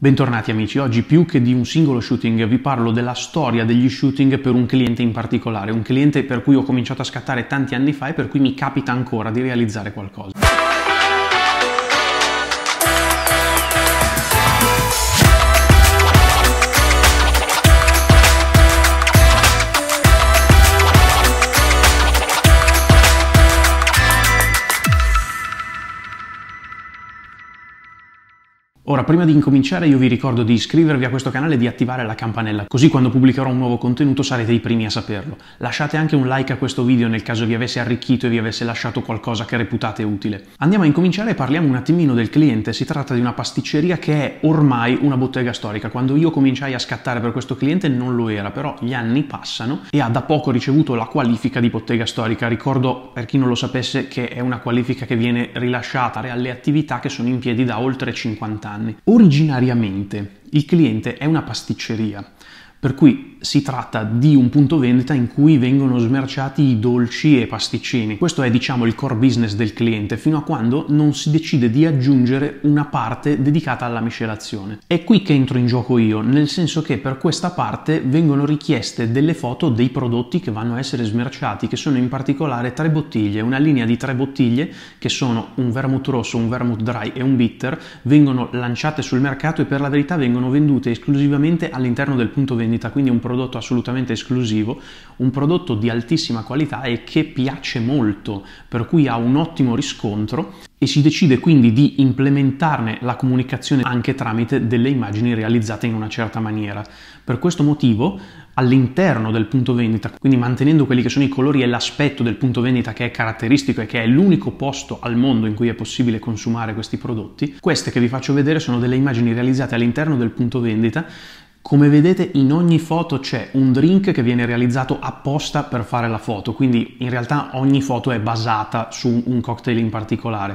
Bentornati amici, oggi più che di un singolo shooting vi parlo della storia degli shooting per un cliente in particolare, un cliente per cui ho cominciato a scattare tanti anni fa e per cui mi capita ancora di realizzare qualcosa. Ora, prima di incominciare io vi ricordo di iscrivervi a questo canale e di attivare la campanella, così quando pubblicherò un nuovo contenuto sarete i primi a saperlo. Lasciate anche un like a questo video nel caso vi avesse arricchito e vi avesse lasciato qualcosa che reputate utile. Andiamo a incominciare e parliamo un attimino del cliente. Si tratta di una pasticceria che è ormai una bottega storica. Quando io cominciai a scattare per questo cliente non lo era, però gli anni passano e ha da poco ricevuto la qualifica di bottega storica. Ricordo, per chi non lo sapesse, che è una qualifica che viene rilasciata alle attività che sono in piedi da oltre 50 anni anni. Originariamente il cliente è una pasticceria per cui si tratta di un punto vendita in cui vengono smerciati i dolci e i pasticcini. Questo è diciamo il core business del cliente fino a quando non si decide di aggiungere una parte dedicata alla miscelazione. È qui che entro in gioco io, nel senso che per questa parte vengono richieste delle foto dei prodotti che vanno a essere smerciati, che sono in particolare tre bottiglie, una linea di tre bottiglie che sono un vermouth rosso, un vermouth dry e un bitter, vengono lanciate sul mercato e per la verità vengono vendute esclusivamente all'interno del punto vendita vendita, quindi un prodotto assolutamente esclusivo, un prodotto di altissima qualità e che piace molto, per cui ha un ottimo riscontro e si decide quindi di implementarne la comunicazione anche tramite delle immagini realizzate in una certa maniera. Per questo motivo all'interno del punto vendita, quindi mantenendo quelli che sono i colori e l'aspetto del punto vendita che è caratteristico e che è l'unico posto al mondo in cui è possibile consumare questi prodotti, queste che vi faccio vedere sono delle immagini realizzate all'interno del punto vendita come vedete in ogni foto c'è un drink che viene realizzato apposta per fare la foto, quindi in realtà ogni foto è basata su un cocktail in particolare.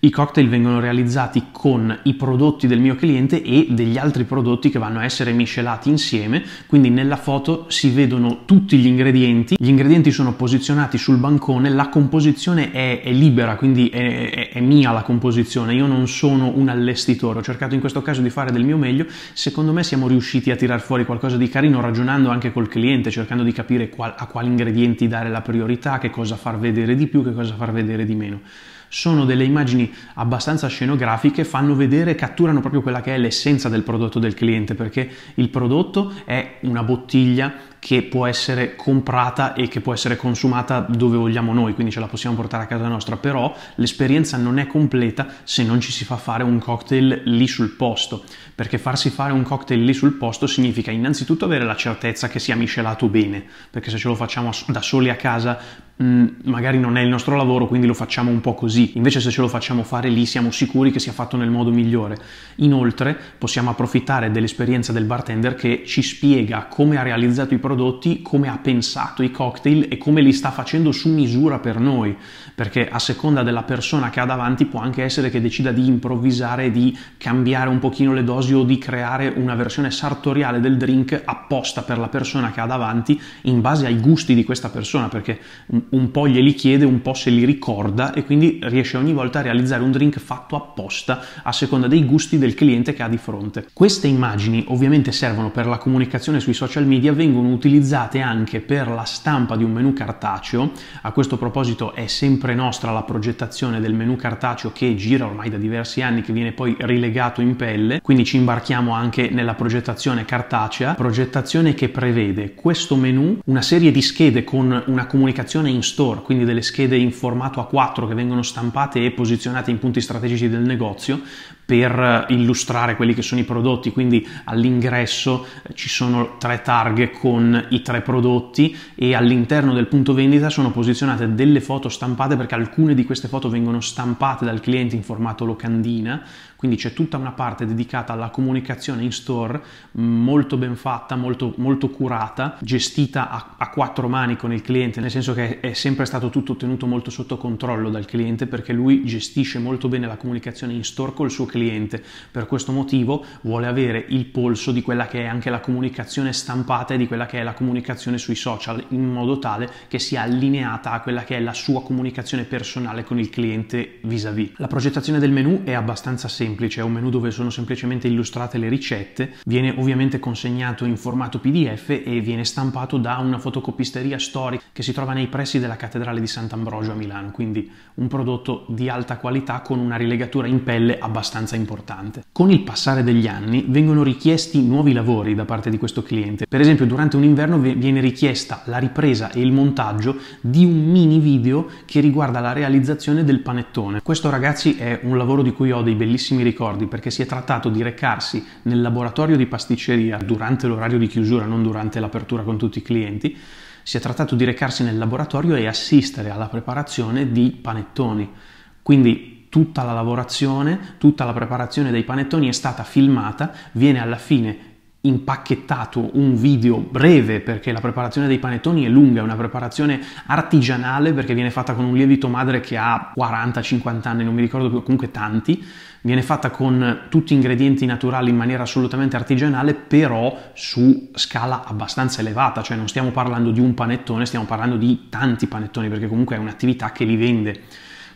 I cocktail vengono realizzati con i prodotti del mio cliente e degli altri prodotti che vanno a essere miscelati insieme, quindi nella foto si vedono tutti gli ingredienti, gli ingredienti sono posizionati sul bancone, la composizione è, è libera, quindi è, è, è, mia la composizione, io non sono un allestitore, ho cercato in questo caso di fare del mio meglio, secondo me siamo riusciti a tirar fuori qualcosa di carino ragionando anche col cliente, cercando di capire qual, a quali ingredienti dare la priorità, che cosa far vedere di più, che cosa far vedere di meno sono delle immagini abbastanza scenografiche, fanno vedere, catturano proprio quella che è l'essenza del prodotto del cliente, perché il prodotto è una bottiglia che può essere comprata e che può essere consumata dove vogliamo noi, quindi ce la possiamo portare a casa nostra, però l'esperienza non è completa se non ci si fa fare un cocktail lì sul posto, perché farsi fare un cocktail lì sul posto significa innanzitutto avere la certezza che sia miscelato bene, perché se ce lo facciamo da soli a casa Mm, magari non è il nostro lavoro, quindi lo facciamo un po' così. Invece se ce lo facciamo fare lì siamo sicuri che sia fatto nel modo migliore. Inoltre possiamo approfittare dell'esperienza del bartender che ci spiega come ha realizzato i prodotti, come ha pensato i cocktail e come li sta facendo su misura per noi, perché a seconda della persona che ha davanti può anche essere che decida di improvvisare, di cambiare un pochino le dosi o di creare una versione sartoriale del drink apposta per la persona che ha davanti in base ai gusti di questa persona, perché mm, un po' glieli chiede, un po' se li ricorda e quindi riesce ogni volta a realizzare un drink fatto apposta a seconda dei gusti del cliente che ha di fronte. Queste immagini ovviamente servono per la comunicazione sui social media, vengono utilizzate anche per la stampa di un menu cartaceo. A questo proposito è sempre nostra la progettazione del menu cartaceo che gira ormai da diversi anni che viene poi rilegato in pelle, quindi ci imbarchiamo anche nella progettazione cartacea, progettazione che prevede questo menu, una serie di schede con una comunicazione in in store, quindi delle schede in formato A4 che vengono stampate e posizionate in punti strategici del negozio, per illustrare quelli che sono i prodotti, quindi all'ingresso eh, ci sono tre targhe con i tre prodotti e all'interno del punto vendita sono posizionate delle foto stampate perché alcune di queste foto vengono stampate dal cliente in formato locandina, quindi c'è tutta una parte dedicata alla comunicazione in store mm, molto ben fatta, molto, molto curata, gestita a, a quattro mani con il cliente, nel senso che è sempre stato tutto tenuto molto sotto controllo dal cliente perché lui gestisce molto bene la comunicazione in store col suo cliente cliente. Per questo motivo vuole avere il polso di quella che è anche la comunicazione stampata e di quella che è la comunicazione sui social, in modo tale che sia allineata a quella che è la sua comunicazione personale con il cliente vis-à-vis. La progettazione del menu è abbastanza semplice, è un menu dove sono semplicemente illustrate le ricette, viene ovviamente consegnato in formato PDF e viene stampato da una fotocopisteria storica che si trova nei pressi della cattedrale di Sant'Ambrogio a Milano, quindi un prodotto di alta qualità con una rilegatura in pelle abbastanza abbastanza importante. Con il passare degli anni vengono richiesti nuovi lavori da parte di questo cliente. Per esempio, durante un inverno viene richiesta la ripresa e il montaggio di un mini video che riguarda la realizzazione del panettone. Questo ragazzi è un lavoro di cui ho dei bellissimi ricordi perché si è trattato di recarsi nel laboratorio di pasticceria durante l'orario di chiusura, non durante l'apertura con tutti i clienti. Si è trattato di recarsi nel laboratorio e assistere alla preparazione di panettoni. Quindi tutta la lavorazione, tutta la preparazione dei panettoni è stata filmata, viene alla fine impacchettato un video breve perché la preparazione dei panettoni è lunga, è una preparazione artigianale perché viene fatta con un lievito madre che ha 40-50 anni, non mi ricordo più, comunque tanti, viene fatta con tutti ingredienti naturali in maniera assolutamente artigianale, però su scala abbastanza elevata, cioè non stiamo parlando di un panettone, stiamo parlando di tanti panettoni perché comunque è un'attività che li vende.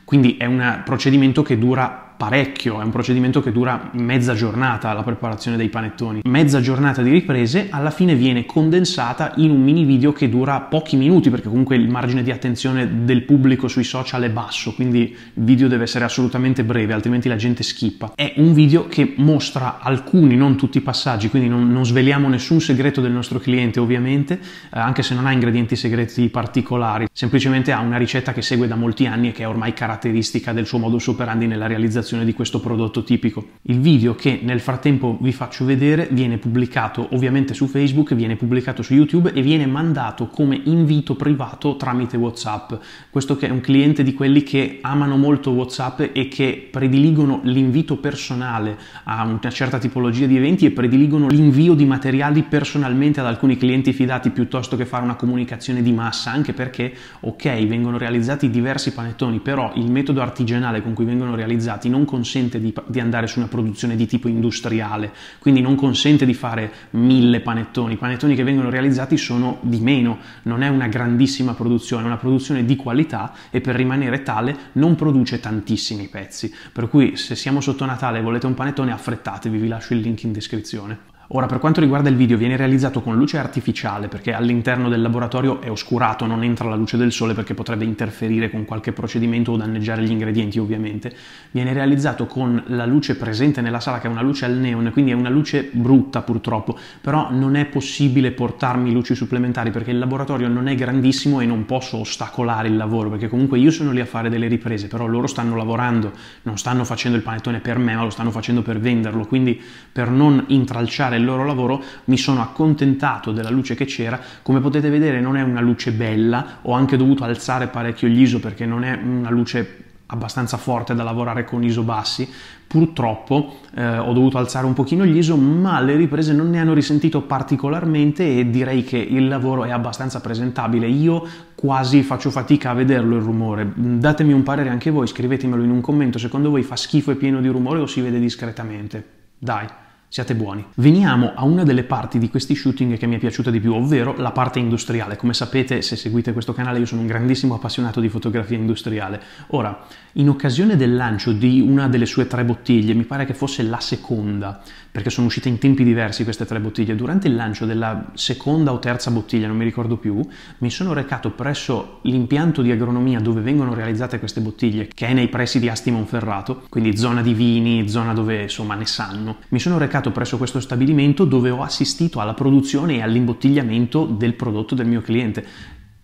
Quindi è un procedimento che dura parecchio, è un procedimento che dura mezza giornata la preparazione dei panettoni. Mezza giornata di riprese alla fine viene condensata in un mini video che dura pochi minuti perché comunque il margine di attenzione del pubblico sui social è basso, quindi il video deve essere assolutamente breve, altrimenti la gente schippa. È un video che mostra alcuni, non tutti i passaggi, quindi non, non sveliamo nessun segreto del nostro cliente ovviamente, eh, anche se non ha ingredienti segreti particolari, semplicemente ha una ricetta che segue da molti anni e che è ormai caratteristica del suo modus operandi nella realizzazione realizzazione di questo prodotto tipico. Il video che nel frattempo vi faccio vedere viene pubblicato ovviamente su Facebook, viene pubblicato su YouTube e viene mandato come invito privato tramite WhatsApp. Questo che è un cliente di quelli che amano molto WhatsApp e che prediligono l'invito personale a una certa tipologia di eventi e prediligono l'invio di materiali personalmente ad alcuni clienti fidati piuttosto che fare una comunicazione di massa, anche perché ok, vengono realizzati diversi panettoni, però il metodo artigianale con cui vengono realizzati non consente di, di, andare su una produzione di tipo industriale, quindi non consente di fare mille panettoni. I panettoni che vengono realizzati sono di meno, non è una grandissima produzione, è una produzione di qualità e per rimanere tale non produce tantissimi pezzi. Per cui se siamo sotto Natale e volete un panettone affrettatevi, vi lascio il link in descrizione. Ora, per quanto riguarda il video, viene realizzato con luce artificiale perché all'interno del laboratorio è oscurato, non entra la luce del sole perché potrebbe interferire con qualche procedimento o danneggiare gli ingredienti, ovviamente. Viene realizzato con la luce presente nella sala, che è una luce al neon, quindi è una luce brutta purtroppo, però non è possibile portarmi luci supplementari perché il laboratorio non è grandissimo e non posso ostacolare il lavoro, perché comunque io sono lì a fare delle riprese, però loro stanno lavorando, non stanno facendo il panettone per me, ma lo stanno facendo per venderlo, quindi per non intralciare il loro lavoro, mi sono accontentato della luce che c'era. Come potete vedere non è una luce bella, ho anche dovuto alzare parecchio gli ISO perché non è una luce abbastanza forte da lavorare con ISO bassi, purtroppo eh, ho dovuto alzare un pochino gli ISO, ma le riprese non ne hanno risentito particolarmente e direi che il lavoro è abbastanza presentabile. Io quasi faccio fatica a vederlo il rumore. Datemi un parere anche voi, scrivetemelo in un commento, secondo voi fa schifo e pieno di rumore o si vede discretamente? Dai siate buoni. Veniamo a una delle parti di questi shooting che mi è piaciuta di più, ovvero la parte industriale. Come sapete, se seguite questo canale, io sono un grandissimo appassionato di fotografia industriale. Ora, in occasione del lancio di una delle sue tre bottiglie, mi pare che fosse la seconda, perché sono uscite in tempi diversi queste tre bottiglie, durante il lancio della seconda o terza bottiglia, non mi ricordo più, mi sono recato presso l'impianto di agronomia dove vengono realizzate queste bottiglie, che è nei pressi di Asti Monferrato, quindi zona di vini, zona dove insomma ne sanno. Mi sono recato presso questo stabilimento dove ho assistito alla produzione e all'imbottigliamento del prodotto del mio cliente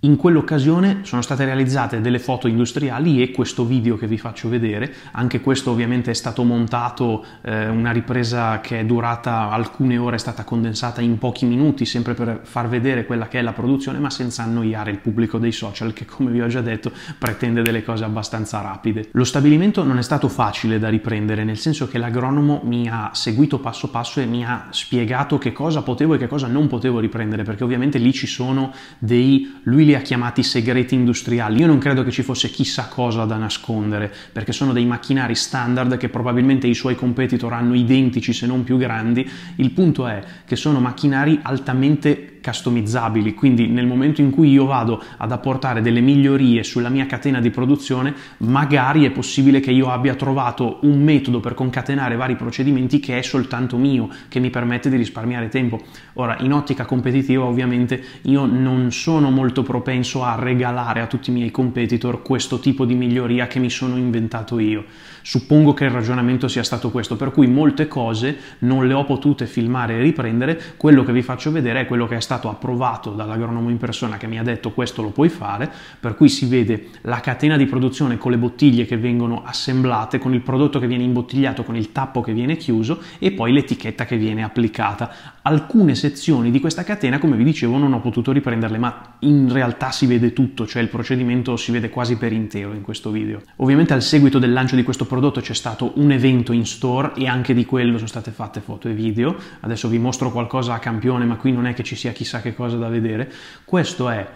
in quell'occasione sono state realizzate delle foto industriali e questo video che vi faccio vedere, anche questo ovviamente è stato montato, eh, una ripresa che è durata alcune ore, è stata condensata in pochi minuti, sempre per far vedere quella che è la produzione, ma senza annoiare il pubblico dei social che come vi ho già detto pretende delle cose abbastanza rapide. Lo stabilimento non è stato facile da riprendere, nel senso che l'agronomo mi ha seguito passo passo e mi ha spiegato che cosa potevo e che cosa non potevo riprendere, perché ovviamente lì ci sono dei lui li ha chiamati segreti industriali. Io non credo che ci fosse chissà cosa da nascondere, perché sono dei macchinari standard che probabilmente i suoi competitor hanno identici se non più grandi. Il punto è che sono macchinari altamente customizzabili, quindi nel momento in cui io vado ad apportare delle migliorie sulla mia catena di produzione, magari è possibile che io abbia trovato un metodo per concatenare vari procedimenti che è soltanto mio, che mi permette di risparmiare tempo. Ora, in ottica competitiva ovviamente io non sono molto propenso a regalare a tutti i miei competitor questo tipo di miglioria che mi sono inventato io. Suppongo che il ragionamento sia stato questo, per cui molte cose non le ho potute filmare e riprendere, quello che vi faccio vedere è quello che è stato stato approvato dall'agronomo in persona che mi ha detto questo lo puoi fare, per cui si vede la catena di produzione con le bottiglie che vengono assemblate, con il prodotto che viene imbottigliato, con il tappo che viene chiuso e poi l'etichetta che viene applicata alcune sezioni di questa catena, come vi dicevo, non ho potuto riprenderle, ma in realtà si vede tutto, cioè il procedimento si vede quasi per intero in questo video. Ovviamente al seguito del lancio di questo prodotto c'è stato un evento in store e anche di quello sono state fatte foto e video. Adesso vi mostro qualcosa a campione, ma qui non è che ci sia chissà che cosa da vedere. Questo è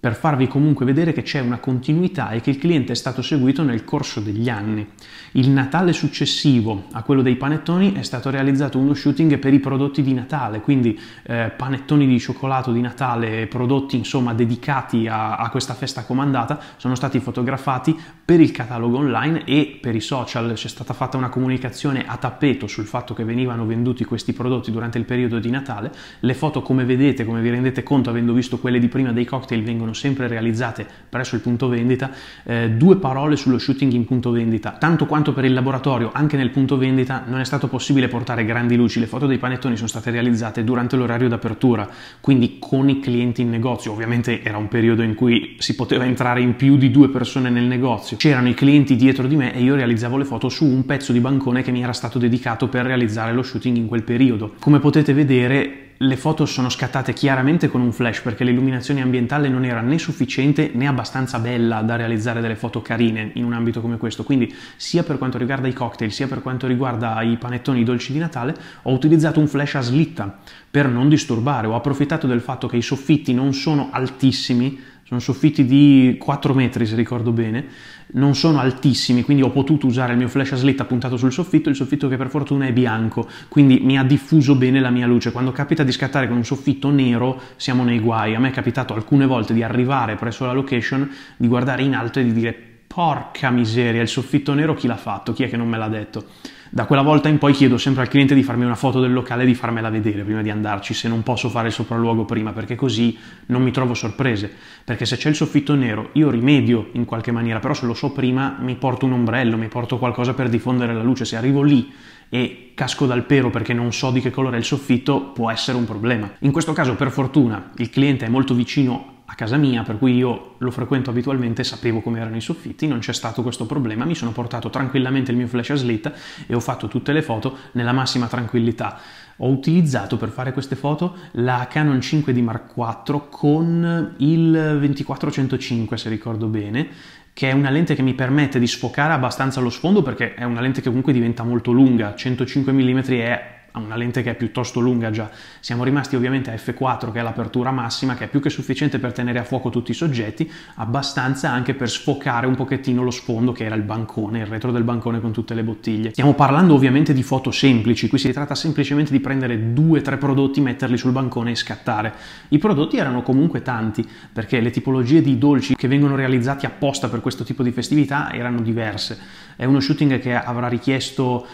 per farvi comunque vedere che c'è una continuità e che il cliente è stato seguito nel corso degli anni. Il Natale successivo a quello dei panettoni è stato realizzato uno shooting per i prodotti di Natale, quindi eh, panettoni di cioccolato di Natale, prodotti insomma dedicati a, a questa festa comandata, sono stati fotografati per il catalogo online e per i social c'è stata fatta una comunicazione a tappeto sul fatto che venivano venduti questi prodotti durante il periodo di Natale. Le foto, come vedete, come vi rendete conto avendo visto quelle di prima dei cocktail, vengono sempre realizzate presso il punto vendita. Eh, due parole sullo shooting in punto vendita. Tanto quanto per il laboratorio, anche nel punto vendita non è stato possibile portare grandi luci. Le foto dei panettoni sono state realizzate durante l'orario d'apertura, quindi con i clienti in negozio. Ovviamente era un periodo in cui si poteva entrare in più di due persone nel negozio c'erano i clienti dietro di me e io realizzavo le foto su un pezzo di bancone che mi era stato dedicato per realizzare lo shooting in quel periodo. Come potete vedere le foto sono scattate chiaramente con un flash perché l'illuminazione ambientale non era né sufficiente né abbastanza bella da realizzare delle foto carine in un ambito come questo, quindi sia per quanto riguarda i cocktail sia per quanto riguarda i panettoni dolci di Natale ho utilizzato un flash a slitta per non disturbare, ho approfittato del fatto che i soffitti non sono altissimi sono soffitti di 4 metri se ricordo bene, non sono altissimi, quindi ho potuto usare il mio flash a slitta puntato sul soffitto, il soffitto che per fortuna è bianco, quindi mi ha diffuso bene la mia luce. Quando capita di scattare con un soffitto nero siamo nei guai, a me è capitato alcune volte di arrivare presso la location, di guardare in alto e di dire porca miseria, il soffitto nero chi l'ha fatto, chi è che non me l'ha detto? Da quella volta in poi chiedo sempre al cliente di farmi una foto del locale e di farmela vedere prima di andarci, se non posso fare il sopralluogo prima, perché così non mi trovo sorprese. Perché se c'è il soffitto nero io rimedio in qualche maniera, però se lo so prima mi porto un ombrello, mi porto qualcosa per diffondere la luce. Se arrivo lì e casco dal pero perché non so di che colore è il soffitto, può essere un problema. In questo caso, per fortuna, il cliente è molto vicino a casa mia, per cui io lo frequento abitualmente, sapevo come erano i soffitti, non c'è stato questo problema, mi sono portato tranquillamente il mio flash a slit e ho fatto tutte le foto nella massima tranquillità. Ho utilizzato per fare queste foto la Canon 5D Mark IV con il 2405, se ricordo bene, che è una lente che mi permette di sfocare abbastanza lo sfondo perché è una lente che comunque diventa molto lunga, 105 mm è una lente che è piuttosto lunga già. Siamo rimasti ovviamente a f4 che è l'apertura massima che è più che sufficiente per tenere a fuoco tutti i soggetti, abbastanza anche per sfocare un pochettino lo sfondo che era il bancone, il retro del bancone con tutte le bottiglie. Stiamo parlando ovviamente di foto semplici, qui si tratta semplicemente di prendere due o tre prodotti, metterli sul bancone e scattare. I prodotti erano comunque tanti perché le tipologie di dolci che vengono realizzati apposta per questo tipo di festività erano diverse. È uno shooting che avrà richiesto,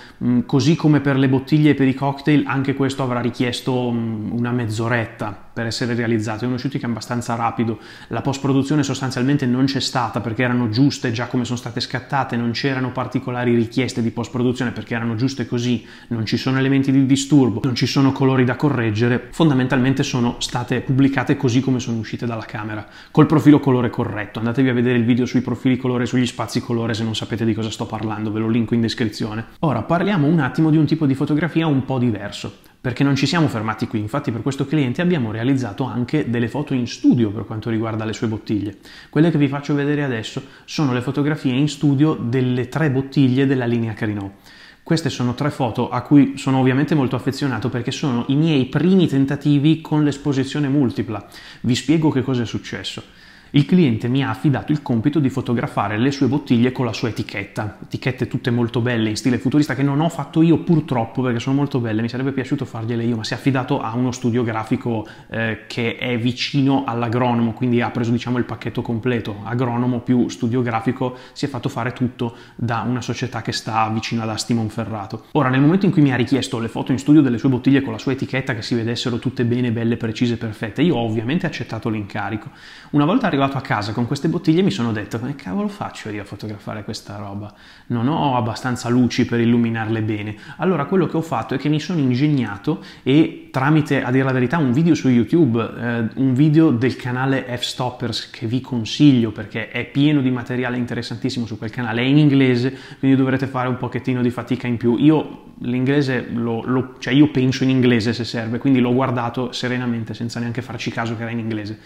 così come per le bottiglie e per i cocktail, anche questo avrà richiesto una mezz'oretta per essere realizzato, è uno shooting abbastanza rapido, la post produzione sostanzialmente non c'è stata perché erano giuste già come sono state scattate, non c'erano particolari richieste di post produzione perché erano giuste così, non ci sono elementi di disturbo, non ci sono colori da correggere, fondamentalmente sono state pubblicate così come sono uscite dalla camera, col profilo colore corretto, andatevi a vedere il video sui profili colore sugli spazi colore se non sapete di cosa sto parlando, ve lo linko in descrizione. Ora parliamo un attimo di un tipo di fotografia un po' diverso perché non ci siamo fermati qui, infatti per questo cliente abbiamo realizzato anche delle foto in studio per quanto riguarda le sue bottiglie. Quelle che vi faccio vedere adesso sono le fotografie in studio delle tre bottiglie della linea Carino. Queste sono tre foto a cui sono ovviamente molto affezionato perché sono i miei primi tentativi con l'esposizione multipla. Vi spiego che cosa è successo. Il cliente mi ha affidato il compito di fotografare le sue bottiglie con la sua etichetta, etichette tutte molto belle in stile futurista che non ho fatto io purtroppo perché sono molto belle, mi sarebbe piaciuto fargliele io, ma si è affidato a uno studio grafico eh, che è vicino all'agronomo, quindi ha preso diciamo il pacchetto completo, agronomo più studio grafico, si è fatto fare tutto da una società che sta vicino ad Stimon Ferrato. Ora nel momento in cui mi ha richiesto le foto in studio delle sue bottiglie con la sua etichetta che si vedessero tutte bene, belle, precise, perfette, io ho ovviamente accettato l'incarico. Una volta arrivato arrivato a casa con queste bottiglie mi sono detto come cavolo faccio io a fotografare questa roba? Non ho abbastanza luci per illuminarle bene. Allora quello che ho fatto è che mi sono ingegnato e tramite, a dire la verità, un video su YouTube, eh, un video del canale F-Stoppers che vi consiglio perché è pieno di materiale interessantissimo su quel canale, è in inglese, quindi dovrete fare un pochettino di fatica in più. Io l'inglese, lo, lo, cioè io penso in inglese se serve, quindi l'ho guardato serenamente senza neanche farci caso che era in inglese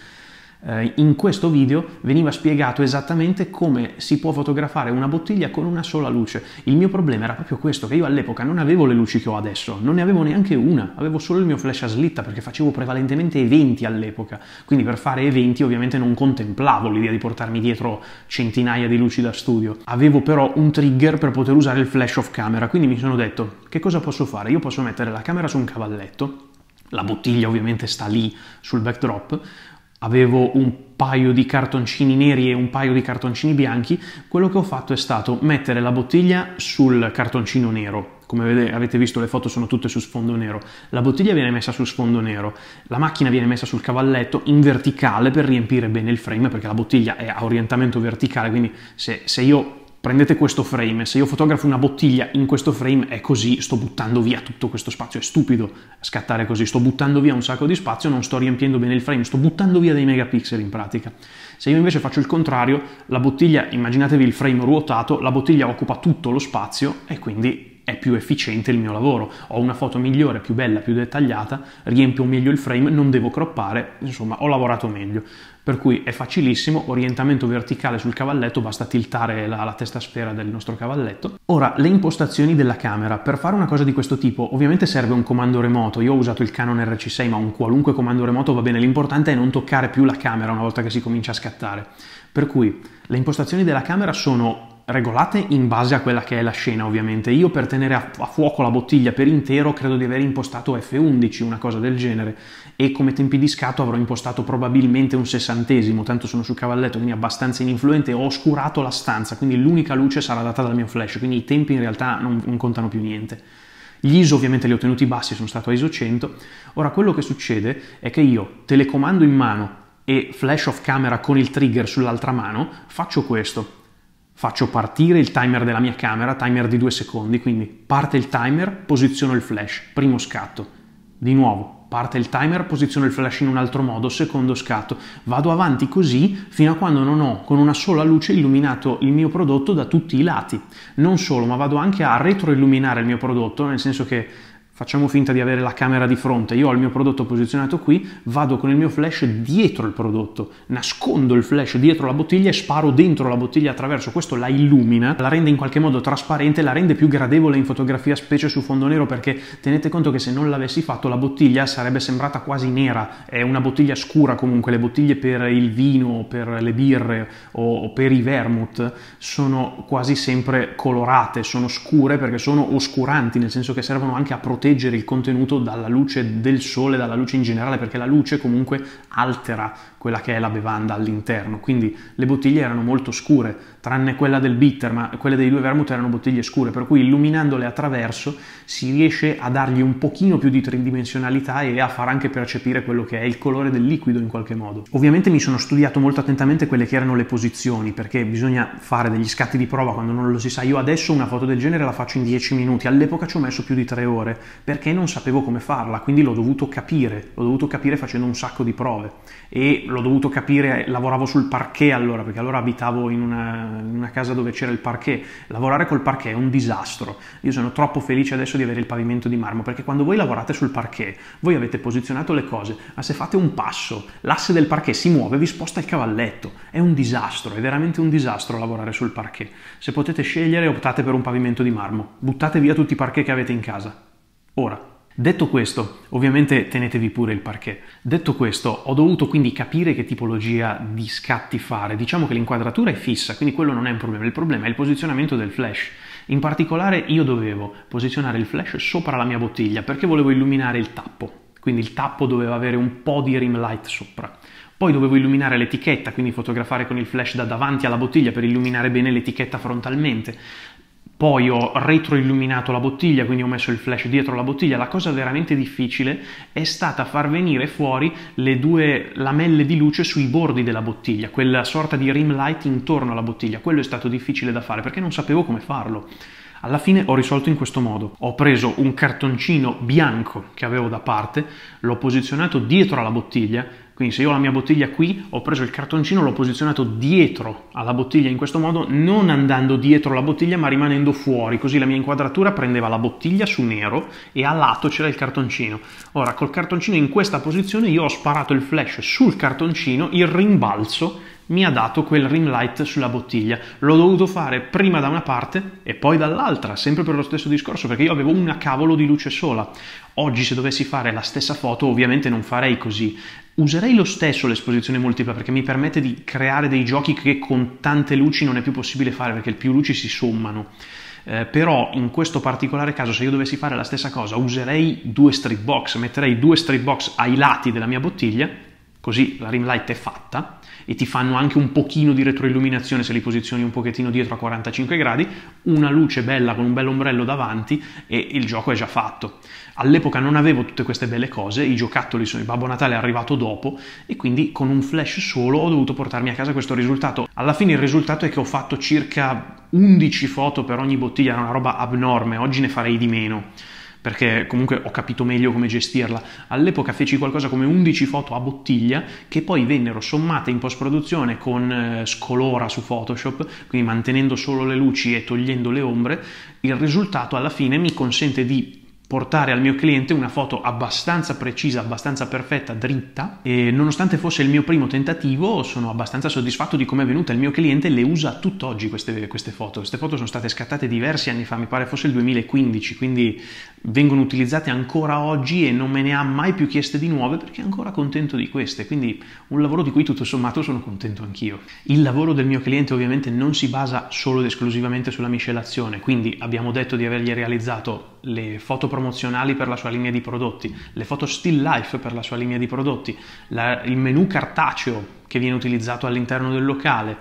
eh, in questo video veniva spiegato esattamente come si può fotografare una bottiglia con una sola luce. Il mio problema era proprio questo, che io all'epoca non avevo le luci che ho adesso, non ne avevo neanche una, avevo solo il mio flash a slitta perché facevo prevalentemente eventi all'epoca, quindi per fare eventi ovviamente non contemplavo l'idea di portarmi dietro centinaia di luci da studio. Avevo però un trigger per poter usare il flash off camera, quindi mi sono detto che cosa posso fare? Io posso mettere la camera su un cavalletto, la bottiglia ovviamente sta lì sul backdrop, avevo un paio di cartoncini neri e un paio di cartoncini bianchi, quello che ho fatto è stato mettere la bottiglia sul cartoncino nero. Come avete visto le foto sono tutte su sfondo nero. La bottiglia viene messa su sfondo nero, la macchina viene messa sul cavalletto in verticale per riempire bene il frame, perché la bottiglia è a orientamento verticale, quindi se, se io prendete questo frame, se io fotografo una bottiglia in questo frame è così, sto buttando via tutto questo spazio, è stupido scattare così, sto buttando via un sacco di spazio, non sto riempiendo bene il frame, sto buttando via dei megapixel in pratica. Se io invece faccio il contrario, la bottiglia, immaginatevi il frame ruotato, la bottiglia occupa tutto lo spazio e quindi è più efficiente il mio lavoro, ho una foto migliore, più bella, più dettagliata, riempio meglio il frame, non devo croppare, insomma ho lavorato meglio. Per cui è facilissimo, orientamento verticale sul cavalletto, basta tiltare la, la testa sfera del nostro cavalletto. Ora, le impostazioni della camera. Per fare una cosa di questo tipo ovviamente serve un comando remoto, io ho usato il Canon RC6 ma un qualunque comando remoto va bene, l'importante è non toccare più la camera una volta che si comincia a scattare. Per cui le impostazioni della camera sono regolate in base a quella che è la scena ovviamente. Io per tenere a fuoco la bottiglia per intero credo di aver impostato F11, una cosa del genere, e come tempi di scatto avrò impostato probabilmente un sessantesimo, tanto sono sul cavalletto quindi abbastanza ininfluente, ho oscurato la stanza, quindi l'unica luce sarà data dal mio flash, quindi i tempi in realtà non, non contano più niente. Gli ISO ovviamente li ho tenuti bassi, sono stato a ISO 100. Ora quello che succede è che io telecomando in mano e flash off camera con il trigger sull'altra mano, faccio questo faccio partire il timer della mia camera, timer di due secondi, quindi parte il timer, posiziono il flash, primo scatto, di nuovo parte il timer, posiziono il flash in un altro modo, secondo scatto, vado avanti così fino a quando non ho con una sola luce illuminato il mio prodotto da tutti i lati. Non solo, ma vado anche a retroilluminare il mio prodotto, nel senso che facciamo finta di avere la camera di fronte, io ho il mio prodotto posizionato qui, vado con il mio flash dietro il prodotto, nascondo il flash dietro la bottiglia e sparo dentro la bottiglia attraverso, questo la illumina, la rende in qualche modo trasparente, la rende più gradevole in fotografia, specie su fondo nero, perché tenete conto che se non l'avessi fatto la bottiglia sarebbe sembrata quasi nera, è una bottiglia scura comunque, le bottiglie per il vino, per le birre o per i vermouth sono quasi sempre colorate, sono scure perché sono oscuranti, nel senso che servono anche a proteggere proteggere il contenuto dalla luce del sole, dalla luce in generale, perché la luce comunque altera quella che è la bevanda all'interno. Quindi le bottiglie erano molto scure, tranne quella del bitter, ma quelle dei due vermouth erano bottiglie scure, per cui illuminandole attraverso si riesce a dargli un pochino più di tridimensionalità e a far anche percepire quello che è il colore del liquido in qualche modo. Ovviamente mi sono studiato molto attentamente quelle che erano le posizioni, perché bisogna fare degli scatti di prova quando non lo si sa. Io adesso una foto del genere la faccio in 10 minuti, all'epoca ci ho messo più di 3 ore, perché non sapevo come farla, quindi l'ho dovuto capire, l'ho dovuto capire facendo un sacco di prove e l'ho dovuto capire, lavoravo sul parquet allora, perché allora abitavo in una in una casa dove c'era il parquet. Lavorare col parquet è un disastro. Io sono troppo felice adesso di avere il pavimento di marmo perché quando voi lavorate sul parquet, voi avete posizionato le cose, ma se fate un passo, l'asse del parquet si muove, vi sposta il cavalletto. È un disastro, è veramente un disastro lavorare sul parquet. Se potete scegliere, optate per un pavimento di marmo. Buttate via tutti i parquet che avete in casa. Ora. Detto questo, ovviamente tenetevi pure il parquet. Detto questo, ho dovuto quindi capire che tipologia di scatti fare. Diciamo che l'inquadratura è fissa, quindi quello non è un problema. Il problema è il posizionamento del flash. In particolare io dovevo posizionare il flash sopra la mia bottiglia perché volevo illuminare il tappo. Quindi il tappo doveva avere un po' di rim light sopra. Poi dovevo illuminare l'etichetta, quindi fotografare con il flash da davanti alla bottiglia per illuminare bene l'etichetta frontalmente poi ho retroilluminato la bottiglia, quindi ho messo il flash dietro la bottiglia. La cosa veramente difficile è stata far venire fuori le due lamelle di luce sui bordi della bottiglia, quella sorta di rim light intorno alla bottiglia. Quello è stato difficile da fare perché non sapevo come farlo. Alla fine ho risolto in questo modo. Ho preso un cartoncino bianco che avevo da parte, l'ho posizionato dietro alla bottiglia, quindi se io ho la mia bottiglia qui, ho preso il cartoncino, l'ho posizionato dietro alla bottiglia in questo modo, non andando dietro la bottiglia ma rimanendo fuori, così la mia inquadratura prendeva la bottiglia su nero e a lato c'era il cartoncino. Ora col cartoncino in questa posizione io ho sparato il flash sul cartoncino, il rimbalzo mi ha dato quel ring light sulla bottiglia. L'ho dovuto fare prima da una parte e poi dall'altra, sempre per lo stesso discorso, perché io avevo una cavolo di luce sola. Oggi se dovessi fare la stessa foto ovviamente non farei così, Userei lo stesso l'esposizione multipla perché mi permette di creare dei giochi che con tante luci non è più possibile fare perché più luci si sommano. Eh, però in questo particolare caso se io dovessi fare la stessa cosa userei due strip box, metterei due strip box ai lati della mia bottiglia, così la rim light è fatta e ti fanno anche un pochino di retroilluminazione se li posizioni un pochettino dietro a 45 gradi, una luce bella con un bell'ombrello davanti e il gioco è già fatto. All'epoca non avevo tutte queste belle cose, i giocattoli sono, il Babbo Natale è arrivato dopo e quindi con un flash solo ho dovuto portarmi a casa questo risultato. Alla fine il risultato è che ho fatto circa 11 foto per ogni bottiglia, era una roba abnorme, oggi ne farei di meno perché comunque ho capito meglio come gestirla. All'epoca feci qualcosa come 11 foto a bottiglia che poi vennero sommate in post-produzione con eh, scolora su Photoshop, quindi mantenendo solo le luci e togliendo le ombre. Il risultato alla fine mi consente di portare al mio cliente una foto abbastanza precisa, abbastanza perfetta, dritta e nonostante fosse il mio primo tentativo sono abbastanza soddisfatto di come è venuta, il mio cliente le usa tutt'oggi queste, queste foto, queste foto sono state scattate diversi anni fa, mi pare fosse il 2015, quindi vengono utilizzate ancora oggi e non me ne ha mai più chieste di nuove perché è ancora contento di queste, quindi un lavoro di cui tutto sommato sono contento anch'io. Il lavoro del mio cliente ovviamente non si basa solo ed esclusivamente sulla miscelazione, quindi abbiamo detto di avergli realizzato le foto professionali promozionali per la sua linea di prodotti, le foto still life per la sua linea di prodotti, la, il menu cartaceo che viene utilizzato all'interno del locale,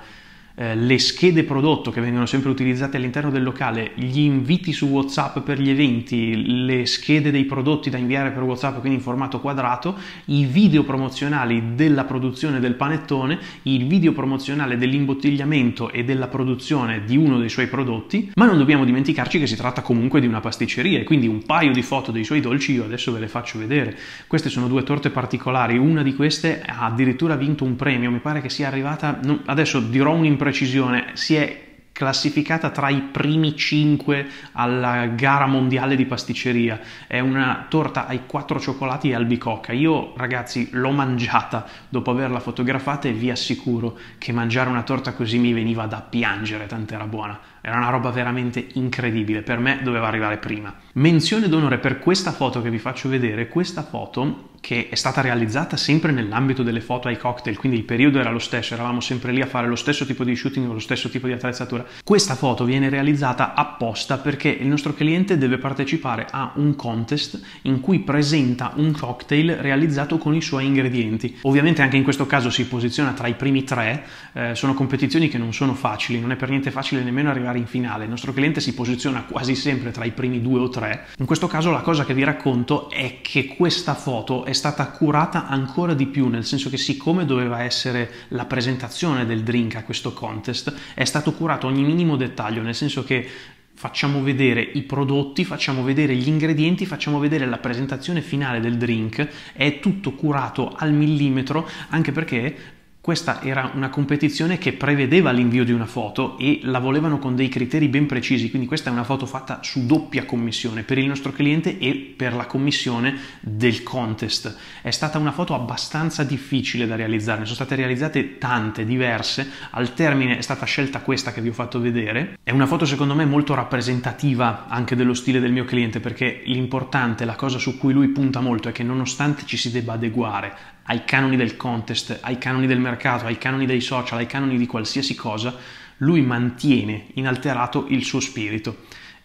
eh, le schede prodotto che vengono sempre utilizzate all'interno del locale, gli inviti su WhatsApp per gli eventi, le schede dei prodotti da inviare per WhatsApp quindi in formato quadrato, i video promozionali della produzione del panettone, il video promozionale dell'imbottigliamento e della produzione di uno dei suoi prodotti, ma non dobbiamo dimenticarci che si tratta comunque di una pasticceria e quindi un paio di foto dei suoi dolci io adesso ve le faccio vedere. Queste sono due torte particolari, una di queste ha addirittura vinto un premio, mi pare che sia arrivata, adesso dirò un'impressione precisione, si è classificata tra i primi 5 alla gara mondiale di pasticceria. È una torta ai quattro cioccolati e albicocca. Io, ragazzi, l'ho mangiata dopo averla fotografata e vi assicuro che mangiare una torta così mi veniva da piangere, tanto era buona. Era una roba veramente incredibile, per me doveva arrivare prima. Menzione d'onore per questa foto che vi faccio vedere, questa foto che è stata realizzata sempre nell'ambito delle foto ai cocktail, quindi il periodo era lo stesso, eravamo sempre lì a fare lo stesso tipo di shooting con lo stesso tipo di attrezzatura. Questa foto viene realizzata apposta perché il nostro cliente deve partecipare a un contest in cui presenta un cocktail realizzato con i suoi ingredienti. Ovviamente anche in questo caso si posiziona tra i primi tre, eh, sono competizioni che non sono facili, non è per niente facile nemmeno arrivare arrivare in finale. Il nostro cliente si posiziona quasi sempre tra i primi due o tre. In questo caso la cosa che vi racconto è che questa foto è stata curata ancora di più, nel senso che siccome doveva essere la presentazione del drink a questo contest, è stato curato ogni minimo dettaglio, nel senso che facciamo vedere i prodotti, facciamo vedere gli ingredienti, facciamo vedere la presentazione finale del drink, è tutto curato al millimetro, anche perché questa era una competizione che prevedeva l'invio di una foto e la volevano con dei criteri ben precisi, quindi questa è una foto fatta su doppia commissione per il nostro cliente e per la commissione del contest. È stata una foto abbastanza difficile da realizzare, ne sono state realizzate tante, diverse, al termine è stata scelta questa che vi ho fatto vedere. È una foto secondo me molto rappresentativa anche dello stile del mio cliente perché l'importante, la cosa su cui lui punta molto è che nonostante ci si debba adeguare ai canoni del contest, ai canoni del mercato, ai canoni dei social, ai canoni di qualsiasi cosa, lui mantiene inalterato il suo spirito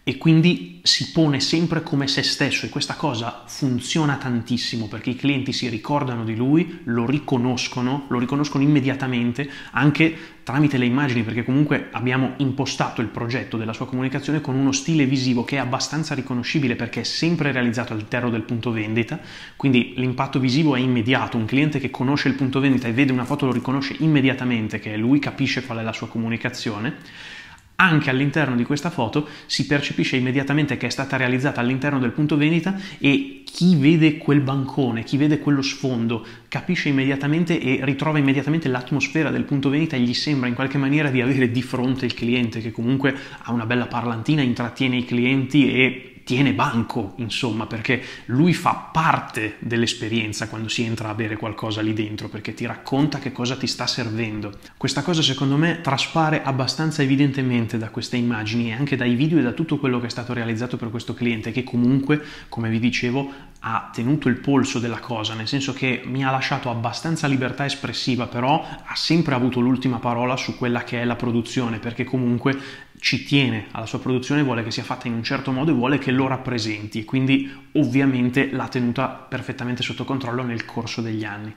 e quindi si pone sempre come se stesso e questa cosa funziona tantissimo perché i clienti si ricordano di lui, lo riconoscono, lo riconoscono immediatamente anche tramite le immagini perché comunque abbiamo impostato il progetto della sua comunicazione con uno stile visivo che è abbastanza riconoscibile perché è sempre realizzato all'interno del punto vendita, quindi l'impatto visivo è immediato, un cliente che conosce il punto vendita e vede una foto lo riconosce immediatamente che è lui, capisce qual è la sua comunicazione anche all'interno di questa foto si percepisce immediatamente che è stata realizzata all'interno del punto vendita e chi vede quel bancone, chi vede quello sfondo, capisce immediatamente e ritrova immediatamente l'atmosfera del punto vendita e gli sembra in qualche maniera di avere di fronte il cliente che comunque ha una bella parlantina, intrattiene i clienti e tiene banco, insomma, perché lui fa parte dell'esperienza quando si entra a bere qualcosa lì dentro, perché ti racconta che cosa ti sta servendo. Questa cosa secondo me traspare abbastanza evidentemente da queste immagini e anche dai video e da tutto quello che è stato realizzato per questo cliente che comunque, come vi dicevo, ha tenuto il polso della cosa, nel senso che mi ha lasciato abbastanza libertà espressiva, però ha sempre avuto l'ultima parola su quella che è la produzione, perché comunque ci tiene alla sua produzione, vuole che sia fatta in un certo modo e vuole che lo rappresenti, quindi ovviamente l'ha tenuta perfettamente sotto controllo nel corso degli anni.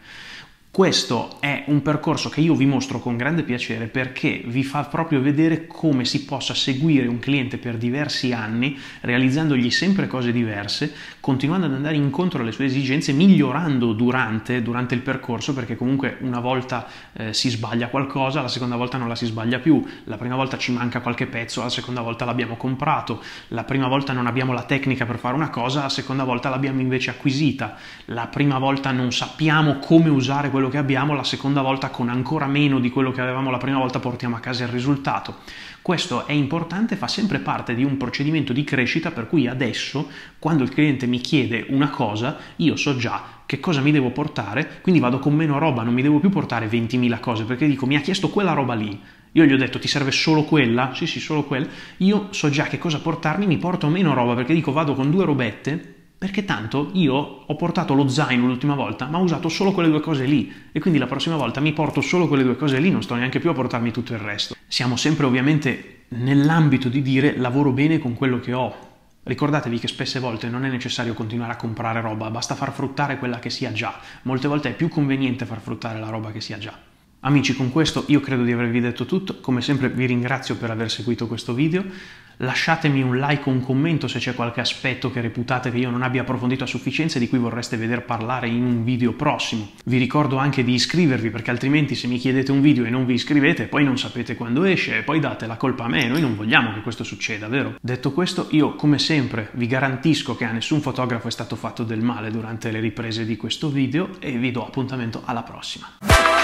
Questo è un percorso che io vi mostro con grande piacere perché vi fa proprio vedere come si possa seguire un cliente per diversi anni, realizzandogli sempre cose diverse, continuando ad andare incontro alle sue esigenze, migliorando durante, durante il percorso, perché comunque una volta eh, si sbaglia qualcosa, la seconda volta non la si sbaglia più, la prima volta ci manca qualche pezzo, la seconda volta l'abbiamo comprato, la prima volta non abbiamo la tecnica per fare una cosa, la seconda volta l'abbiamo invece acquisita, la prima volta non sappiamo come usare quello quello che abbiamo, la seconda volta con ancora meno di quello che avevamo la prima volta portiamo a casa il risultato. Questo è importante, fa sempre parte di un procedimento di crescita per cui adesso quando il cliente mi chiede una cosa io so già che cosa mi devo portare, quindi vado con meno roba, non mi devo più portare 20.000 cose perché dico mi ha chiesto quella roba lì, io gli ho detto ti serve solo quella? Sì, sì, solo quella. Io so già che cosa portarmi, mi porto meno roba perché dico vado con due robette perché tanto io ho portato lo zaino l'ultima volta, ma ho usato solo quelle due cose lì e quindi la prossima volta mi porto solo quelle due cose lì, non sto neanche più a portarmi tutto il resto. Siamo sempre ovviamente nell'ambito di dire lavoro bene con quello che ho. Ricordatevi che spesse volte non è necessario continuare a comprare roba, basta far fruttare quella che si ha già. Molte volte è più conveniente far fruttare la roba che si ha già. Amici, con questo io credo di avervi detto tutto, come sempre vi ringrazio per aver seguito questo video lasciatemi un like o un commento se c'è qualche aspetto che reputate che io non abbia approfondito a sufficienza e di cui vorreste veder parlare in un video prossimo. Vi ricordo anche di iscrivervi perché altrimenti se mi chiedete un video e non vi iscrivete poi non sapete quando esce e poi date la colpa a me, noi non vogliamo che questo succeda, vero? Detto questo io come sempre vi garantisco che a nessun fotografo è stato fatto del male durante le riprese di questo video e vi do appuntamento alla prossima.